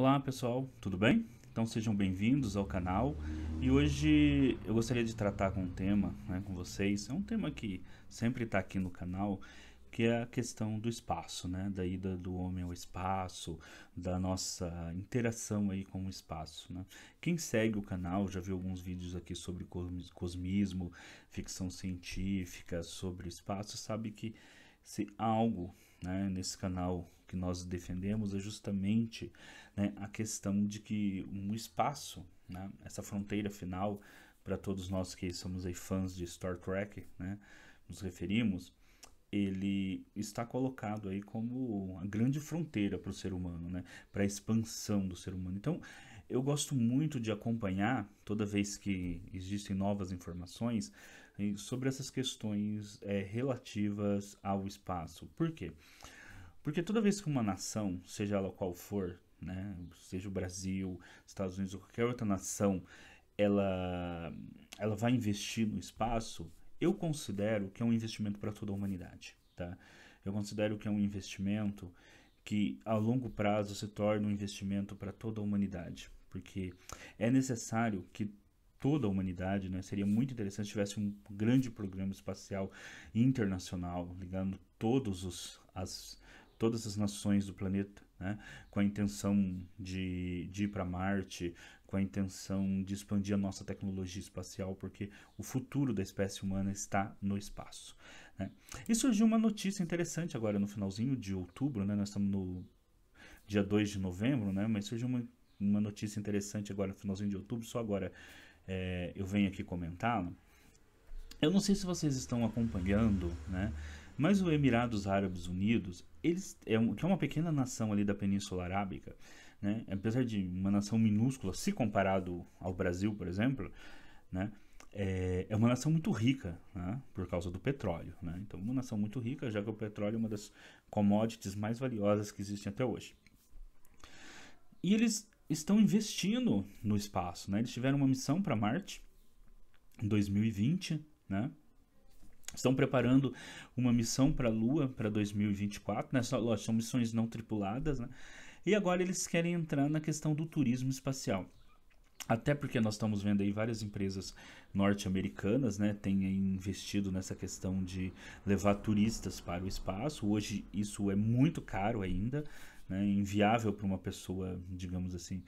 Olá pessoal, tudo bem? Então sejam bem-vindos ao canal e hoje eu gostaria de tratar com um tema né, com vocês, é um tema que sempre está aqui no canal, que é a questão do espaço, né? Da ida do homem ao espaço, da nossa interação aí com o espaço, né? Quem segue o canal já viu alguns vídeos aqui sobre cosmismo, ficção científica, sobre o espaço, sabe que se algo né, nesse canal que nós defendemos é justamente né, a questão de que um espaço, né, essa fronteira final, para todos nós que somos fãs de Star Trek, né, nos referimos, ele está colocado aí como a grande fronteira para o ser humano, né? para a expansão do ser humano. Então, eu gosto muito de acompanhar, toda vez que existem novas informações, sobre essas questões é, relativas ao espaço. Por quê? Porque toda vez que uma nação, seja ela qual for, né? seja o Brasil, Estados Unidos ou qualquer outra nação, ela, ela vai investir no espaço, eu considero que é um investimento para toda a humanidade. Tá? Eu considero que é um investimento que a longo prazo se torna um investimento para toda a humanidade, porque é necessário que toda a humanidade, né? Seria muito interessante se tivesse um grande programa espacial internacional ligando todos os, as, todas as nações do planeta né? com a intenção de, de ir para Marte, com a intenção de expandir a nossa tecnologia espacial, porque o futuro da espécie humana está no espaço. Né? E surgiu uma notícia interessante agora no finalzinho de outubro, né? nós estamos no dia 2 de novembro, né? mas surgiu uma, uma notícia interessante agora no finalzinho de outubro, só agora é, eu venho aqui comentá Eu não sei se vocês estão acompanhando, né? Mas o Emirados Árabes Unidos, eles é, um, que é uma pequena nação ali da Península Arábica, né? apesar de uma nação minúscula, se comparado ao Brasil, por exemplo, né? é, é uma nação muito rica né? por causa do petróleo. Né? Então, uma nação muito rica, já que o petróleo é uma das commodities mais valiosas que existem até hoje. E eles estão investindo no espaço. Né? Eles tiveram uma missão para Marte em 2020, né? Estão preparando uma missão para a Lua para 2024, né? são missões não tripuladas, né? E agora eles querem entrar na questão do turismo espacial. Até porque nós estamos vendo aí várias empresas norte-americanas, né, têm investido nessa questão de levar turistas para o espaço. Hoje isso é muito caro ainda, né, inviável para uma pessoa, digamos assim,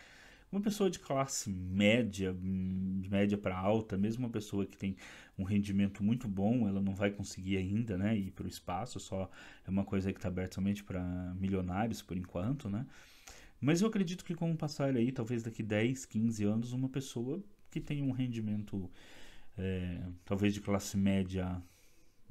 uma pessoa de classe média, hum, de média para alta, mesmo uma pessoa que tem um rendimento muito bom, ela não vai conseguir ainda, né, ir para o espaço, só é uma coisa que está aberta somente para milionários por enquanto, né? Mas eu acredito que com o passar aí, talvez daqui 10, 15 anos, uma pessoa que tem um rendimento é, talvez de classe média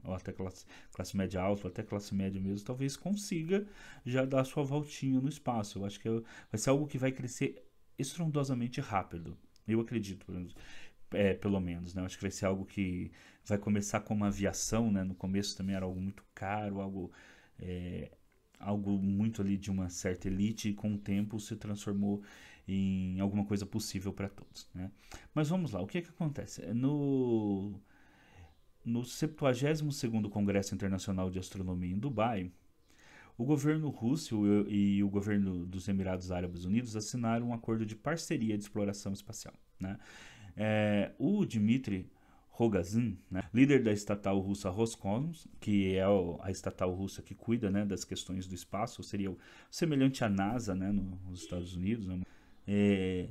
ou até classe, classe média alta, ou até classe média mesmo, talvez consiga já dar sua voltinha no espaço. Eu acho que é, vai ser algo que vai crescer estrondosamente rápido. Eu acredito, pelo menos. É, pelo menos, né? acho que vai ser algo que vai começar como aviação, né? No começo também era algo muito caro, algo é, algo muito ali de uma certa elite e com o tempo se transformou em alguma coisa possível para todos, né? Mas vamos lá, o que é que acontece? É, no no 72º Congresso Internacional de Astronomia em Dubai, o governo russo e o governo dos Emirados Árabes Unidos assinaram um acordo de parceria de exploração espacial. Né? É, o Dmitry Rogazin, né, líder da estatal russa Roscosmos, que é a estatal russa que cuida né, das questões do espaço, seria semelhante à NASA né, nos Estados Unidos, né? é,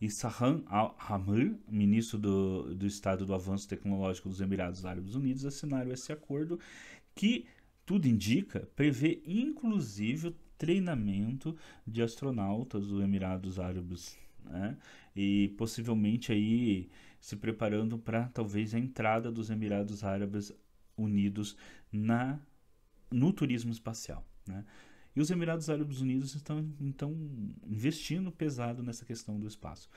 e Sahan Al-Hamir, ministro do, do Estado do Avanço Tecnológico dos Emirados Árabes Unidos, assinaram esse acordo que tudo indica, prevê inclusive o treinamento de astronautas dos Emirados Árabes, né? E possivelmente aí se preparando para talvez a entrada dos Emirados Árabes Unidos na no turismo espacial, né? E os Emirados Árabes Unidos estão então investindo pesado nessa questão do espaço.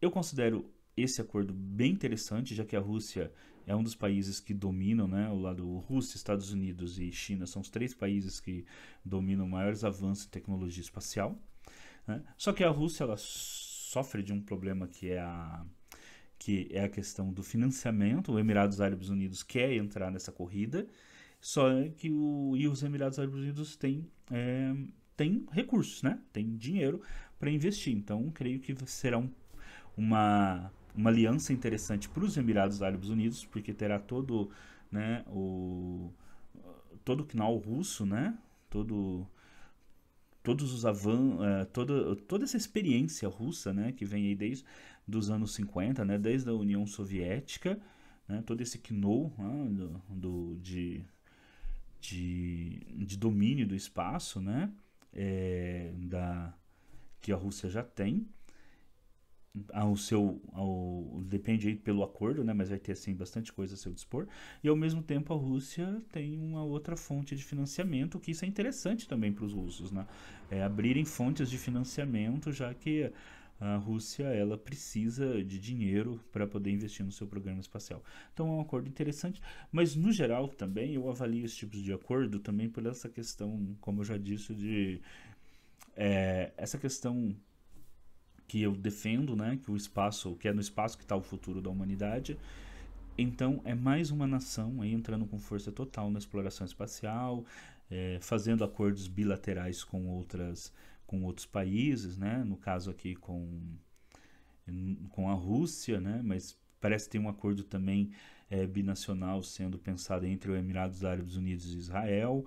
Eu considero esse acordo bem interessante, já que a Rússia é um dos países que dominam, né, o lado Rússia, Estados Unidos e China são os três países que dominam maiores avanços em tecnologia espacial. Né? Só que a Rússia ela sofre de um problema que é a que é a questão do financiamento. O Emirados Árabes Unidos quer entrar nessa corrida, só que o, e os Emirados Árabes Unidos têm, é, têm recursos, né? Tem dinheiro para investir. Então, creio que será um, uma uma aliança interessante para os Emirados Árabes Unidos, porque terá todo né, o todo o canal russo, né? Todo todos os avan, eh, toda toda essa experiência russa, né, que vem aí desde dos anos 50, né, desde a União Soviética, né, todo esse know né, do, do de, de, de domínio do espaço, né, é, da que a Rússia já tem ao seu ao, depende aí pelo acordo, né, mas vai ter assim bastante coisa a seu dispor. E ao mesmo tempo a Rússia tem uma outra fonte de financiamento, que isso é interessante também para os russos, né? É abrirem fontes de financiamento, já que a Rússia ela precisa de dinheiro para poder investir no seu programa espacial. Então é um acordo interessante, mas no geral também eu avalio esse tipo de acordo também por essa questão, como eu já disse, de é, essa questão que eu defendo, né, que o espaço, que é no espaço que está o futuro da humanidade. Então é mais uma nação aí entrando com força total na exploração espacial, é, fazendo acordos bilaterais com outras, com outros países, né, no caso aqui com com a Rússia, né, mas parece que tem um acordo também é, binacional sendo pensado entre os Emirados Árabes Unidos e Israel.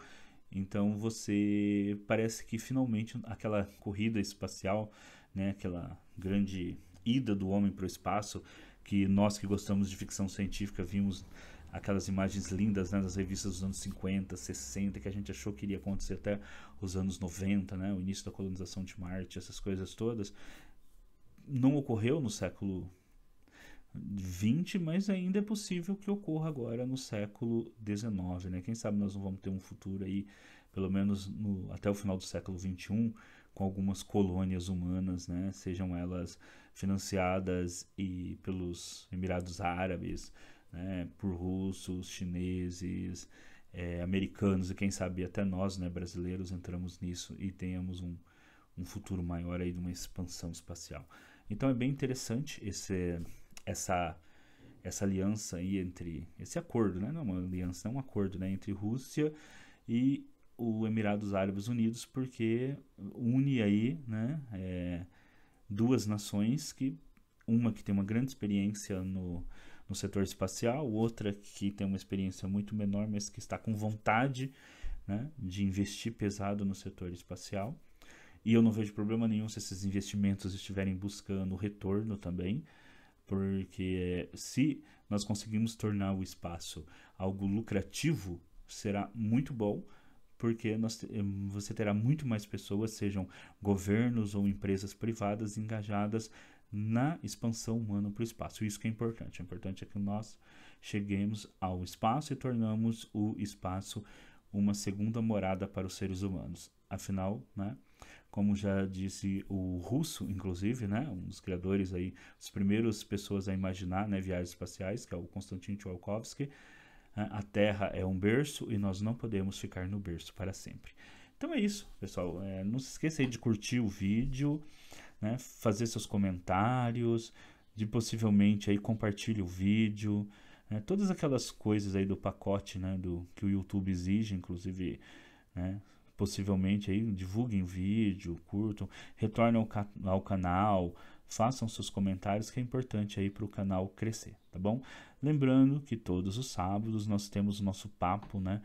Então você parece que finalmente aquela corrida espacial né? Aquela grande ida do homem para o espaço que nós que gostamos de ficção científica vimos aquelas imagens lindas né, das revistas dos anos 50, 60, que a gente achou que iria acontecer até os anos 90, né, o início da colonização de Marte, essas coisas todas, não ocorreu no século 20, mas ainda é possível que ocorra agora no século 19, né? Quem sabe nós não vamos ter um futuro aí, pelo menos no, até o final do século 21, com algumas colônias humanas, né? sejam elas financiadas e pelos Emirados Árabes, né? por russos, chineses, é, americanos e quem sabe até nós, né, brasileiros, entramos nisso e tenhamos um, um futuro maior aí de uma expansão espacial. Então é bem interessante esse, essa essa aliança aí entre esse acordo, né? Não é uma aliança, é um acordo, né? Entre Rússia e o Emirados Árabes Unidos, porque une aí né, é, duas nações que uma que tem uma grande experiência no, no setor espacial, outra que tem uma experiência muito menor, mas que está com vontade né, de investir pesado no setor espacial. E eu não vejo problema nenhum se esses investimentos estiverem buscando retorno também, porque se nós conseguimos tornar o espaço algo lucrativo, será muito bom porque nós, eh, você terá muito mais pessoas, sejam governos ou empresas privadas, engajadas na expansão humana para o espaço. Isso que é importante. O importante é que nós cheguemos ao espaço e tornamos o espaço uma segunda morada para os seres humanos. Afinal, né, como já disse o russo, inclusive, né, um dos criadores aí, as primeiras pessoas a imaginar né, viagens espaciais, que é o Konstantin Tsiolkovsky, né? A terra é um berço e nós não podemos ficar no berço para sempre. Então é isso, pessoal. É, não se esqueça de curtir o vídeo, né, fazer seus comentários, de possivelmente aí compartilhe o vídeo, né, todas aquelas coisas aí do pacote né, do, que o YouTube exige, inclusive, né, possivelmente aí divulguem o vídeo, curtam, retornem ao, ca ao canal, façam seus comentários que é importante aí para o canal crescer, tá bom? Lembrando que todos os sábados nós temos o nosso papo, né,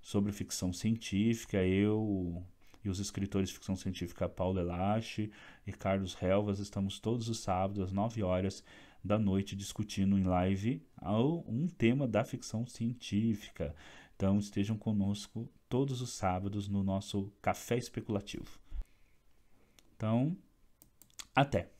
sobre ficção científica, eu e os escritores de ficção científica Paulo Elache e Carlos Helvas estamos todos os sábados às 9 horas da noite discutindo em live um tema da ficção científica. Então estejam conosco todos os sábados no nosso café especulativo. Então, até.